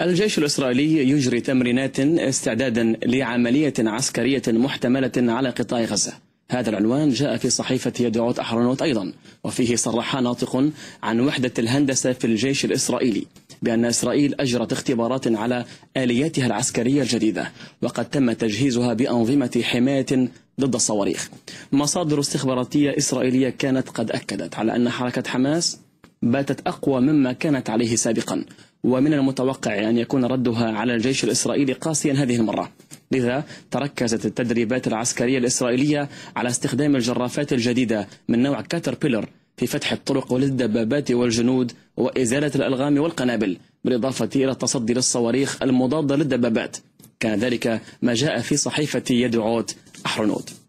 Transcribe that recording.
الجيش الإسرائيلي يجري تمرينات استعدادا لعملية عسكرية محتملة على قطاع غزة هذا العنوان جاء في صحيفة يدعوت أحرنوت أيضا وفيه صرح ناطق عن وحدة الهندسة في الجيش الإسرائيلي بأن إسرائيل أجرت اختبارات على آلياتها العسكرية الجديدة وقد تم تجهيزها بأنظمة حماية ضد الصواريخ مصادر استخباراتية إسرائيلية كانت قد أكدت على أن حركة حماس باتت أقوى مما كانت عليه سابقا ومن المتوقع أن يكون ردها على الجيش الإسرائيلي قاسيا هذه المرة لذا تركزت التدريبات العسكرية الإسرائيلية على استخدام الجرافات الجديدة من نوع كاتر بيلر في فتح الطرق للدبابات والجنود وإزالة الألغام والقنابل بالإضافة إلى التصدي للصواريخ المضادة للدبابات كان ذلك ما جاء في صحيفة يدعوت أحرنوت